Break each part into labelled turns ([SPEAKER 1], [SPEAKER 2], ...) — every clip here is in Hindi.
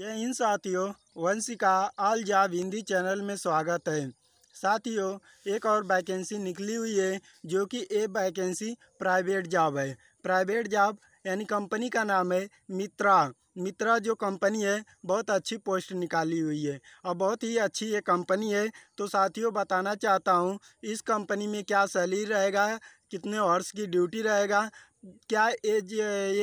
[SPEAKER 1] जय हिंद साथियों वंशिका का जाब हिंदी चैनल में स्वागत है साथियों एक और वैकेंसी निकली हुई है जो कि ये वैकेंसी प्राइवेट जॉब है प्राइवेट जॉब यानी कंपनी का नाम है मित्रा मित्रा जो कंपनी है बहुत अच्छी पोस्ट निकाली हुई है और बहुत ही अच्छी ये कंपनी है तो साथियों बताना चाहता हूँ इस कंपनी में क्या सैलरी रहेगा कितने हॉर्स की ड्यूटी रहेगा क्या एज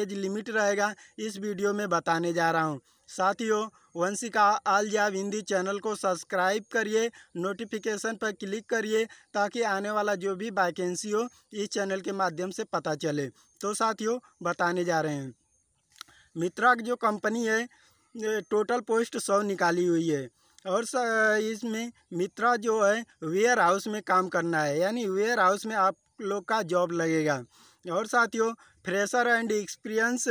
[SPEAKER 1] एज लिमिट रहेगा इस वीडियो में बताने जा रहा हूँ साथियों Vanshika all job Hindi channel को सब्सक्राइब करिए नोटिफिकेशन पर क्लिक करिए ताकि आने वाला जो भी वैकेंसी हो इस चैनल के माध्यम से पता चले तो साथियों बताने जा रहे हैं मित्रा की जो कंपनी है टोटल पोस्ट सौ निकाली हुई है और इसमें मित्रा जो है वेयर हाउस में काम करना है यानी वेयर हाउस में आप लोग का जॉब लगेगा और साथियों fresher and experience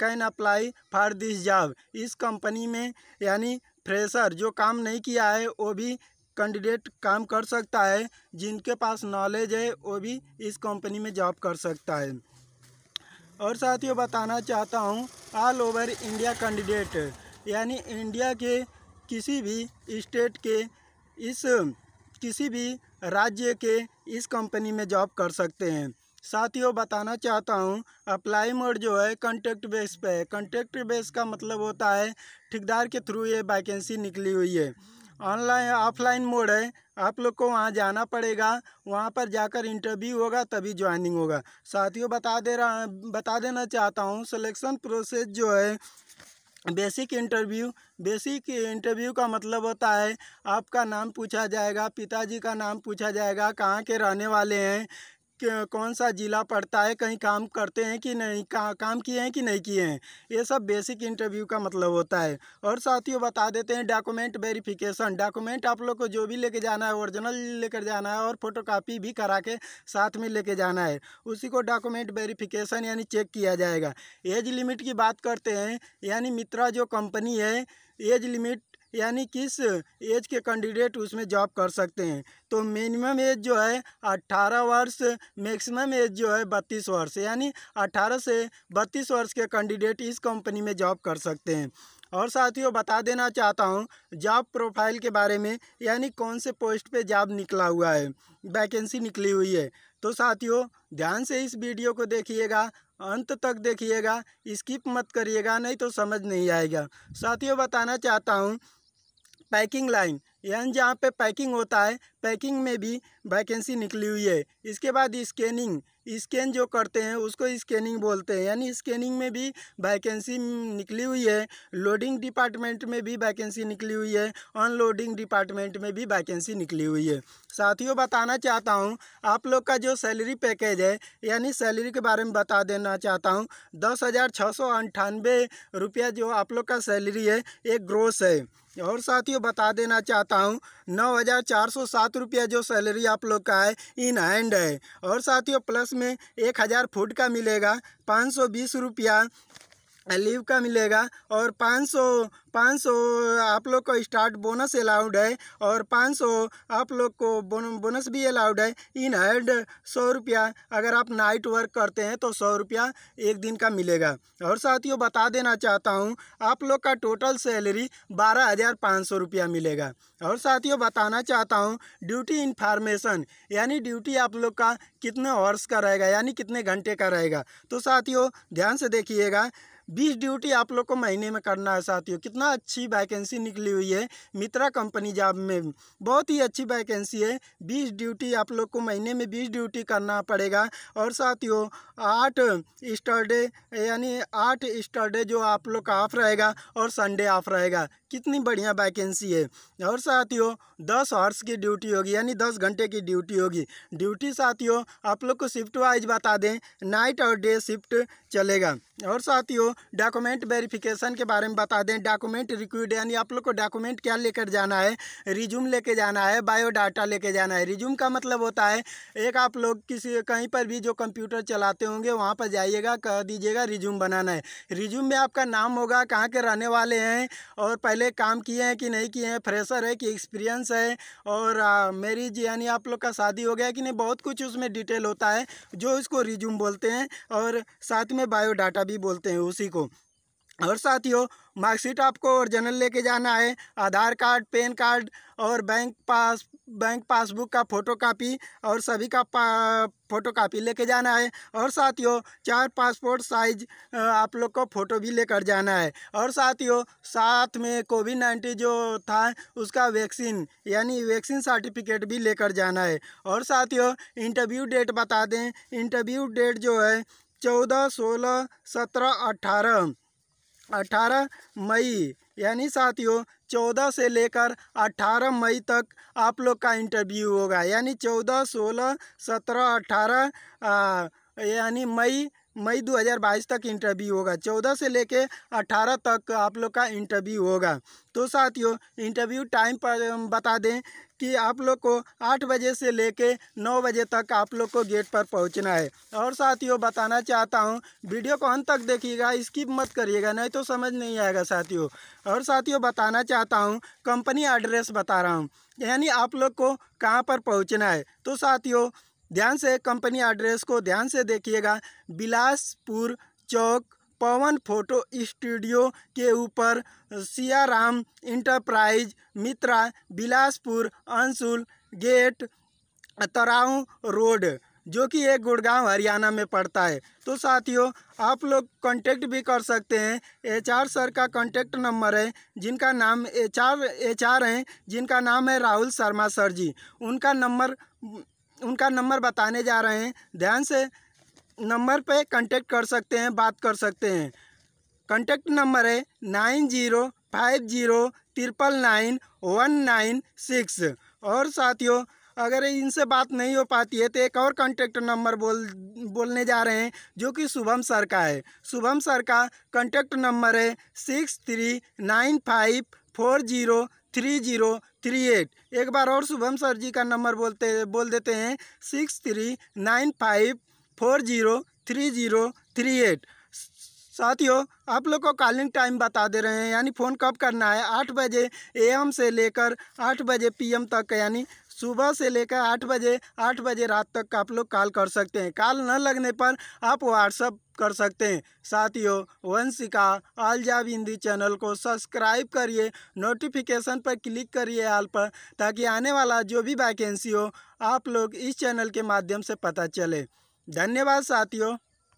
[SPEAKER 1] can apply for this job इस कंपनी में यानी फ्रेशर जो काम नहीं किया है वो भी कैंडिडेट काम कर सकता है जिनके पास नॉलेज है वो भी इस कंपनी में जॉब कर सकता है और साथियों बताना चाहता हूँ ऑल ओवर इंडिया कैंडिडेट यानी इंडिया के किसी भी स्टेट के इस किसी भी राज्य के इस कंपनी में जॉब कर सकते हैं साथियों बताना चाहता हूँ अप्लाई मोड जो है कंटेक्ट बेस पे है कंटेक्ट बेस का मतलब होता है ठेकेदार के थ्रू ये वैकेंसी निकली हुई है ऑनलाइन ऑफलाइन मोड है आप लोग को वहाँ जाना पड़ेगा वहाँ पर जाकर इंटरव्यू होगा तभी ज्वाइनिंग होगा साथियों बता दे रहा बता देना चाहता हूँ सिलेक्शन प्रोसेस जो है बेसिक इंटरव्यू बेसिक इंटरव्यू का मतलब होता है आपका नाम पूछा जाएगा पिताजी का नाम पूछा जाएगा कहाँ के रहने वाले हैं कौन सा ज़िला पड़ता है कहीं काम करते हैं कि नहीं का, काम किए हैं कि नहीं किए हैं ये सब बेसिक इंटरव्यू का मतलब होता है और साथियों बता देते हैं डॉक्यूमेंट वेरिफिकेशन डॉक्यूमेंट आप लोग को जो भी लेके जाना है ओरिजिनल लेकर जाना है और फोटो भी करा के साथ में लेके जाना है उसी को डॉक्यूमेंट वेरिफिकेशन यानी चेक किया जाएगा एज लिमिट की बात करते हैं यानी मित्रा जो कंपनी है एज लिमिट यानी किस एज के कैंडिडेट उसमें जॉब कर सकते हैं तो मिनिमम एज जो है 18 वर्ष मैक्सिमम एज जो है 32 वर्ष यानी 18 से 32 वर्ष के कैंडिडेट इस कंपनी में जॉब कर सकते हैं और साथियों बता देना चाहता हूँ जॉब प्रोफाइल के बारे में यानी कौन से पोस्ट पे जॉब निकला हुआ है वैकेंसी निकली हुई है तो साथियों ध्यान से इस वीडियो को देखिएगा अंत तक देखिएगा स्किप मत करिएगा नहीं तो समझ नहीं आएगा साथियों बताना चाहता हूँ पैकिंग लाइन यहन जहाँ पे पैकिंग होता है पैकिंग में भी वैकेंसी निकली हुई है इसके बाद स्कैनिंग स्कैन जो करते हैं उसको स्कैनिंग बोलते हैं यानी स्कैनिंग में भी वैकेंसी निकली हुई है लोडिंग डिपार्टमेंट में भी वैकेंसी निकली हुई है अनलोडिंग डिपार्टमेंट में भी वैकेंसी निकली हुई है साथियों बताना चाहता हूँ आप लोग का जो सैलरी पैकेज है यानी सैलरी के बारे में बता देना चाहता हूँ दस हज़ार छः सौ अंठानवे रुपया जो आप लोग का सैलरी है ये ग्रोस है और साथियों बता देना चाहता बताऊं नौ हज़ार चार सौ सात रुपया जो सैलरी आप लोग का है इन हैंड है और साथियों प्लस में एक हज़ार फुट का मिलेगा पाँच सौ बीस रुपया लीव का मिलेगा और 500 500 आप लोग को स्टार्ट बोनस अलाउड है और 500 आप लोग को बोनस भी अलाउड है इन हेड सौ रुपया अगर आप नाइट वर्क करते हैं तो सौ रुपया एक दिन का मिलेगा और साथियों बता देना चाहता हूँ आप लोग का टोटल सैलरी बारह हज़ार पाँच सौ रुपया मिलेगा और साथियों बताना चाहता हूँ ड्यूटी इन्फॉर्मेशन यानी ड्यूटी आप लोग का कितने हॉर्स का रहेगा यानी कितने घंटे का रहेगा तो साथियों ध्यान से देखिएगा बीस ड्यूटी आप लोग को महीने में करना है साथियों कितना अच्छी वैकेंसी निकली हुई है मित्रा कंपनी जॉब में बहुत ही अच्छी वैकेंसी है बीस ड्यूटी आप लोग को महीने में बीस ड्यूटी करना पड़ेगा और साथियों आठ स्टरडे यानी आठ स्टरडे जो आप लोग का ऑफ रहेगा और संडे ऑफ रहेगा कितनी बढ़िया वैकेंसी है और साथियों दस हॉर्स की ड्यूटी होगी यानी दस घंटे की ड्यूटी होगी ड्यूटी साथियों आप लोग को शिफ्ट वाइज बता दें नाइट और डे शिफ्ट चलेगा और साथियों डॉक्यूमेंट वेरिफिकेशन के बारे में बता दें डॉक्यूमेंट रिक्विड यानी आप लोग को डॉक्यूमेंट क्या लेकर जाना है रिज्यूम लेके जाना है बायोडाटा लेके जाना है रिज्यूम का मतलब होता है एक आप लोग किसी कहीं पर भी जो कंप्यूटर चलाते होंगे वहाँ पर जाइएगा कह दीजिएगा रिज्यूम बनाना है रिज्यूम में आपका नाम होगा कहाँ के रहने वाले हैं और पहले काम किए हैं कि नहीं किए हैं फ्रेशर है कि एक्सपीरियंस है और मेरिज यानी आप लोग का शादी हो गया कि नहीं बहुत कुछ उसमें डिटेल होता है जो इसको रिज्यूम बोलते हैं और साथ में बायोडाटा भी बोलते हैं उसी को और साथियों मार्कशीट आपको ओरिजिनल लेके जाना है आधार कार्ड पैन कार्ड और बैंक पास बैंक पासबुक का फ़ोटो कापी और सभी का फ़ोटो कापी लेके जाना है और साथियों चार पासपोर्ट साइज आप लोग को फ़ोटो भी लेकर जाना है और साथियों साथ में कोविड नाइन्टीन जो था उसका वैक्सीन यानी वैक्सीन सर्टिफिकेट भी लेकर जाना है और साथियों इंटरव्यू डेट बता दें इंटरव्यू डेट जो है चौदह सोलह सत्रह अठारह अठारह मई यानी साथियों चौदह से लेकर अठारह मई तक आप लोग का इंटरव्यू होगा यानी चौदह सोलह सत्रह अठारह यानी मई मई 2022 तक इंटरव्यू होगा 14 से लेके 18 तक आप लोग का इंटरव्यू होगा तो साथियों इंटरव्यू टाइम पर बता दें कि आप लोग को आठ बजे से लेके नौ बजे तक आप लोग को गेट पर पहुंचना है और साथियों बताना चाहता हूं वीडियो को अंत तक देखिएगा स्किप मत करिएगा नहीं तो समझ नहीं आएगा साथियों और साथियों बताना चाहता हूं कंपनी एड्रेस बता रहा हूं यानी आप लोग को कहाँ पर पहुँचना है तो साथियों ध्यान से कंपनी एड्रेस को ध्यान से देखिएगा बिलासपुर चौक पवन फोटो स्टूडियो के ऊपर सियाराम इंटरप्राइज मित्रा बिलासपुर अंशुल गेट तराऊ रोड जो कि एक गुड़गांव हरियाणा में पड़ता है तो साथियों आप लोग कांटेक्ट भी कर सकते हैं एचआर सर का कांटेक्ट नंबर है जिनका नाम एचआर एचआर हैं जिनका नाम है राहुल शर्मा सर जी उनका नंबर उनका नंबर बताने जा रहे हैं ध्यान से नंबर पे कांटेक्ट कर सकते हैं बात कर सकते हैं कांटेक्ट नंबर है nine zero five zero triple nine one nine six और साथियों अगर इनसे बात नहीं हो पाती है तो एक और कांटेक्ट नंबर बोल बोलने जा रहे हैं जो कि शुभम सर का है शुभम सर का कांटेक्ट नंबर है six three nine five four zero three zero three eight एक बार और शुभम सर जी का नंबर बोलते बोल देते हैं six three nine five four zero three zero three eight साथियों आप लोग को कॉलिंग टाइम बता दे रहे हैं यानी फ़ोन कब करना है आठ बजे एएम से लेकर आठ बजे पीएम तक यानी सुबह से लेकर आठ बजे आठ बजे रात तक आप लोग कॉल कर सकते हैं कॉल न लगने पर आप व्हाट्सअप कर सकते हैं साथियों वंशिका अलजाब हिंदी चैनल को सब्सक्राइब करिए नोटिफिकेशन पर क्लिक करिए आल पर ताकि आने वाला जो भी वैकेंसी हो आप लोग इस चैनल के माध्यम से पता चले धन्यवाद साथियों